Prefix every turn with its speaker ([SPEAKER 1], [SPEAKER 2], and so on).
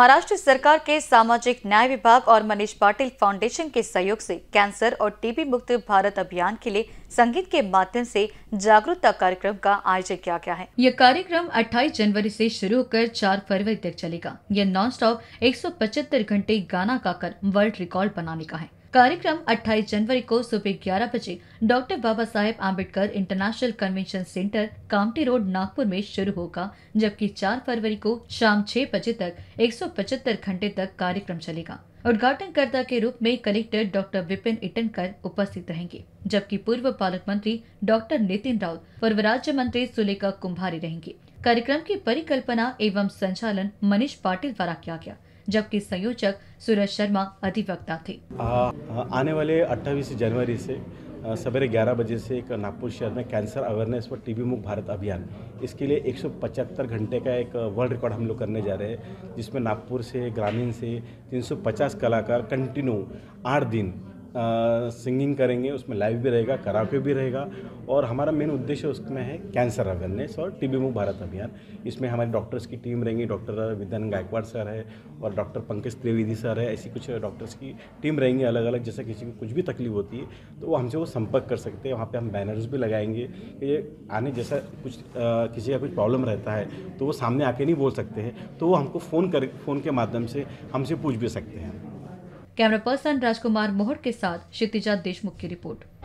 [SPEAKER 1] महाराष्ट्र सरकार के सामाजिक न्याय विभाग और मनीष पाटिल फाउंडेशन के सहयोग से कैंसर और टीबी मुक्त भारत अभियान के लिए संगीत के माध्यम से जागरूकता कार्यक्रम का आयोजन किया गया है यह कार्यक्रम 28 जनवरी से शुरू होकर 4 फरवरी तक चलेगा यह नॉन स्टॉप एक घंटे गाना गाकर वर्ल्ड रिकॉर्ड बनाने का है कार्यक्रम 28 जनवरी को सुबह ग्यारह बजे doctor Baba Saheb Ambedkar international convention centre Kamptee road Nagpur में शुरू होगा जबकि 4 फरवरी को शाम 6 बजे तक एक घंटे तक कार्यक्रम चलेगा उद्घाटनकर्ता के रूप में कलेक्टर डॉक्टर विपिन इटनकर उपस्थित रहेंगे जबकि पूर्व पालक मंत्री डॉक्टर नितिन राउत पूर्व राज्य मंत्री सुलेखा कुम्भारी रहेंगे कार्यक्रम की परिकल्पना एवं संचालन मनीष पाटिल द्वारा किया गया जबकि संयोजक सूरज शर्मा अधिवक्ता थे
[SPEAKER 2] आ, आने वाले 28 जनवरी से सवेरे 11 बजे से एक नागपुर शहर में कैंसर अवेयरनेस व टीबी मुक्त भारत अभियान इसके लिए 175 घंटे का एक वर्ल्ड रिकॉर्ड हम लोग करने जा रहे हैं जिसमें नागपुर से ग्रामीण से 350 कलाकार कंटिन्यू आठ दिन सिंगिंग करेंगे उसमें लाइव भी रहेगा कराके भी रहेगा और हमारा मेन उद्देश्य उसमें है कैंसर अवेयरनेस और टीबी मुक्त भारत अभियान इसमें हमारे डॉक्टर्स की टीम रहेंगी डॉक्टर विदन गायकवाड़ सर है और डॉक्टर पंकज त्रिवेदी सर है ऐसी कुछ डॉक्टर्स की टीम रहेंगी अलग अलग जैसे किसी को कुछ भी तकलीफ होती है तो वो हमसे वो संपर्क कर सकते हैं वहाँ पर हम बैनर्स भी लगाएंगे कि ये आने जैसा कुछ किसी का कुछ प्रॉब्लम रहता है तो वो सामने आके नहीं बोल सकते हैं तो वो हमको फ़ोन कर फ़ोन के माध्यम से हमसे पूछ भी सकते हैं
[SPEAKER 1] कैमरा पर्सन राजकुमार मोहर के साथ क्षितिजा देशमुख की रिपोर्ट